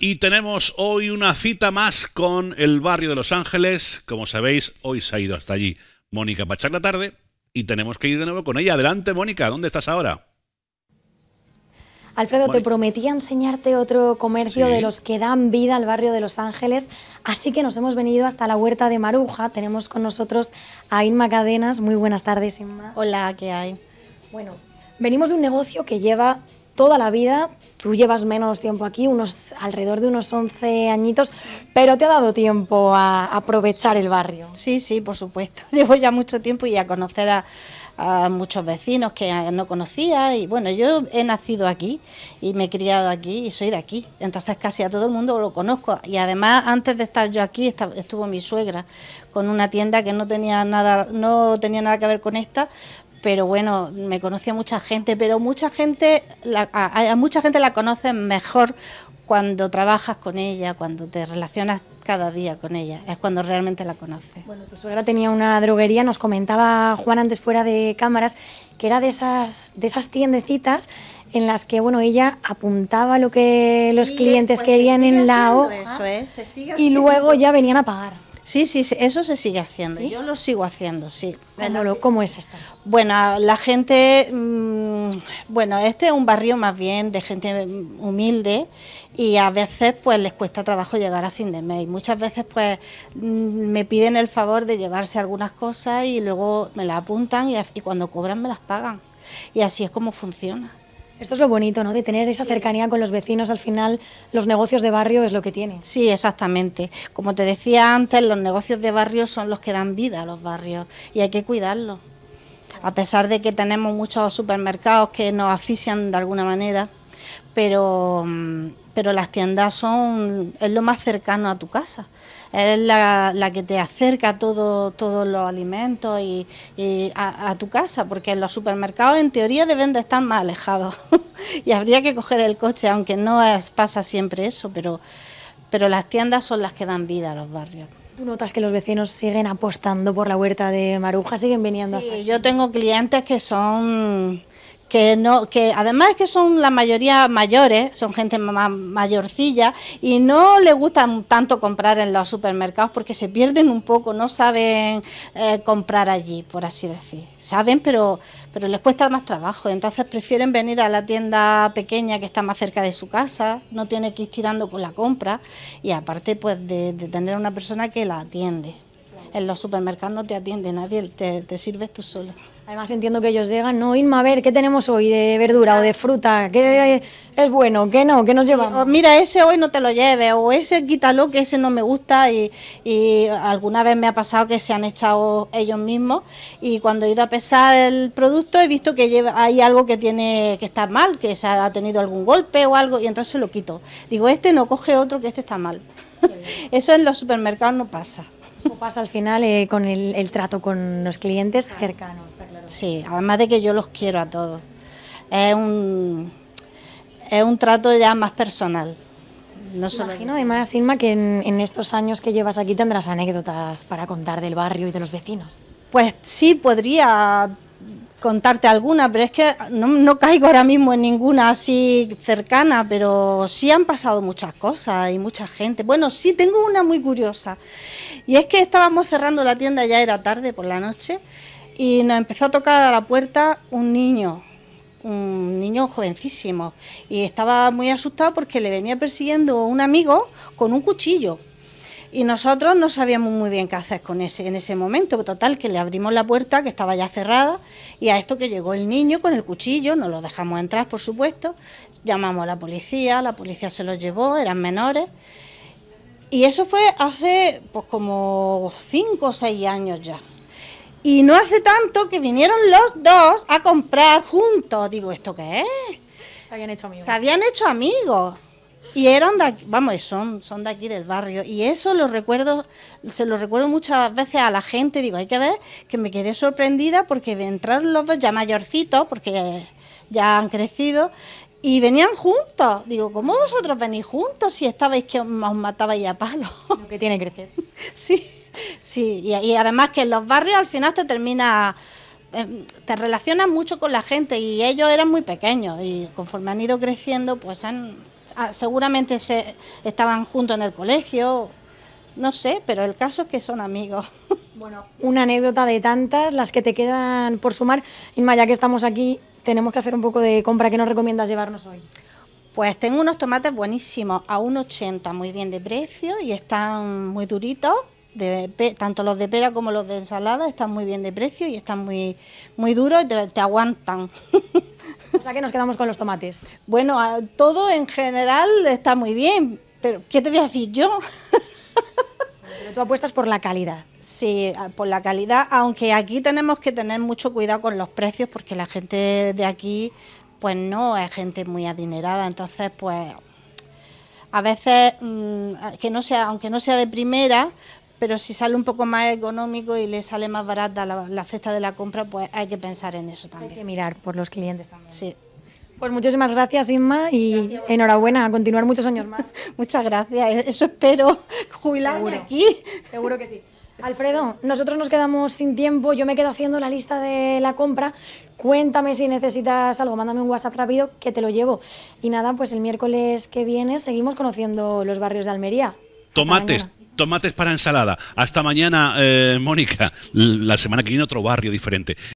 Y tenemos hoy una cita más con el barrio de Los Ángeles. Como sabéis, hoy se ha ido hasta allí Mónica Pachac la tarde y tenemos que ir de nuevo con ella. Adelante, Mónica, ¿dónde estás ahora? Alfredo, te prometía enseñarte otro comercio de los que dan vida al barrio de Los Ángeles, así que nos hemos venido hasta la huerta de Maruja. Tenemos con nosotros a Inma Cadenas. Muy buenas tardes, Inma. Hola, ¿qué hay? Bueno, venimos de un negocio que lleva toda la vida. Tú llevas menos tiempo aquí, unos alrededor de unos 11 añitos, pero te ha dado tiempo a aprovechar el barrio. Sí, sí, por supuesto. Llevo ya mucho tiempo y a conocer a, a muchos vecinos que no conocía y bueno, yo he nacido aquí y me he criado aquí y soy de aquí, entonces casi a todo el mundo lo conozco y además antes de estar yo aquí estuvo mi suegra con una tienda que no tenía nada no tenía nada que ver con esta, pero bueno, me conocía mucha gente, pero mucha gente, la, a, mucha gente la conoce mejor cuando trabajas con ella, cuando te relacionas cada día con ella, es cuando realmente la conoces. Bueno, tu suegra tenía una droguería, nos comentaba Juan antes fuera de cámaras, que era de esas, de esas tiendecitas en las que bueno ella apuntaba lo que los clientes pues, querían en la o ¿eh? y luego ya venían a pagar. Sí, sí, eso se sigue haciendo. Yo lo sigo haciendo, sí. ¿Cómo, es esto? Bueno, la gente, mm, bueno, este es un barrio más bien de gente humilde y a veces pues les cuesta trabajo llegar a fin de mes. Muchas veces pues mm, me piden el favor de llevarse algunas cosas y luego me las apuntan y cuando cobran me las pagan. Y así es como funciona. Esto es lo bonito, ¿no? De tener esa cercanía con los vecinos, al final los negocios de barrio es lo que tienen. Sí, exactamente. Como te decía antes, los negocios de barrio son los que dan vida a los barrios y hay que cuidarlos. A pesar de que tenemos muchos supermercados que nos asfixian de alguna manera, pero mm, pero las tiendas son es lo más cercano a tu casa. Es la, la que te acerca todo, todos los alimentos y, a, tu casa, porque los supermercados en teoría deben de estar más alejados y habría que coger el coche, aunque no es, pasa siempre eso, pero, pero las tiendas son las que dan vida a los barrios. ¿Tú notas que los vecinos siguen apostando por la huerta de Maruja, siguen viniendo sí, hasta Yo tengo clientes que son que no que además que son la mayoría mayores, son gente más mayorcilla y no les gusta tanto comprar en los supermercados porque se pierden un poco, no saben eh, comprar allí, por así decir. Saben, pero pero les cuesta más trabajo, entonces prefieren venir a la tienda pequeña que está más cerca de su casa, no tiene que ir tirando con la compra y aparte pues de, de tener una persona que la atiende en los supermercados no te atiende nadie, te, sirves tú solo. Además entiendo que ellos llegan, ¿no? Irma, a ver, ¿qué tenemos hoy de verdura o de fruta? ¿Qué es bueno? ¿Qué no? ¿Qué nos llevamos? mira, ese hoy no te lo lleves, o ese quítalo, que ese no me gusta. Y, alguna vez me ha pasado que se han echado ellos mismos y cuando he ido a pesar el producto he visto que lleva, hay algo que tiene que está mal, que se ha tenido algún golpe o algo y entonces lo quito. Digo, este no coge otro, que este está mal. Eso en los supermercados no pasa. ¿Cómo pasa al final eh, con el, trato con los clientes cercanos. Sí, además de que yo los quiero a todos. Es un, es un trato ya más personal. No solo Imagino además, Inma, que en, en estos años que llevas aquí tendrás anécdotas para contar del barrio y de los vecinos. Pues sí, podría contarte alguna, pero es que no, caigo ahora mismo en ninguna así cercana, pero sí han pasado muchas cosas y mucha gente. Bueno, sí tengo una muy curiosa. Y es que estábamos cerrando la tienda, ya era tarde por la noche, y nos empezó a tocar a la puerta un niño, un niño jovencísimo, y estaba muy asustado porque le venía persiguiendo un amigo con un cuchillo. Y nosotros no sabíamos muy bien qué hacer con ese, en ese momento. Total, que le abrimos la puerta, que estaba ya cerrada, y a esto que llegó el niño con el cuchillo, no lo dejamos entrar, por supuesto. Llamamos a la policía, la policía se los llevó, eran menores. Y eso fue hace pues como cinco o seis años ya. Y no hace tanto que vinieron los dos a comprar juntos. Digo, ¿esto qué es? Se habían hecho amigos. Se habían hecho amigos. Y eran de aquí, vamos, son, son de aquí del barrio. Y eso lo recuerdo, se lo recuerdo muchas veces a la gente. Digo, hay que ver que me quedé sorprendida porque de entrar los dos ya mayorcitos, porque ya han crecido, y venían juntos. Digo, ¿cómo vosotros venís juntos si estabais que os matabais a palo? que tiene que crecer. Sí, sí. Y, y además que en los barrios al final te termina eh, te relacionas mucho con la gente y ellos eran muy pequeños y conforme han ido creciendo pues han Ah, seguramente se estaban juntos en el colegio, no sé, pero el caso es que son amigos. Bueno, una anécdota de tantas, las que te quedan por sumar. Inma, ya que estamos aquí, tenemos que hacer un poco de compra. ¿Qué nos recomiendas llevarnos hoy? Pues tengo unos tomates buenísimos, a 1,80, muy bien de precio y están muy duritos. tanto los de pera como los de ensalada están muy bien de precio y están muy, muy duros y te aguantan. O sea que nos quedamos con los tomates. Bueno, todo en general está muy bien, pero ¿qué te voy a decir yo? Pero tú apuestas por la calidad. Sí, por la calidad, aunque aquí tenemos que tener mucho cuidado con los precios porque la gente de aquí pues no es gente muy adinerada, entonces pues a veces mm, que no sea aunque no sea de primera, pero si sale un poco más económico y le sale más barata la, cesta de la compra, pues hay que pensar en eso también. Hay que mirar por los clientes también. Sí. Pues muchísimas gracias, Inma, y enhorabuena, a continuar muchos años más. Muchas gracias, e-, eso espero, jubilarme aquí. Seguro que sí. Alfredo, nosotros nos quedamos sin tiempo, yo me quedo haciendo la lista de la compra. Cuéntame si necesitas algo, mándame un WhatsApp rápido que te lo llevo. Y nada, pues el miércoles que viene seguimos conociendo los barrios de Almería. Tomates, tomates para ensalada. Hasta mañana, eh, Mónica. La semana que viene otro barrio diferente.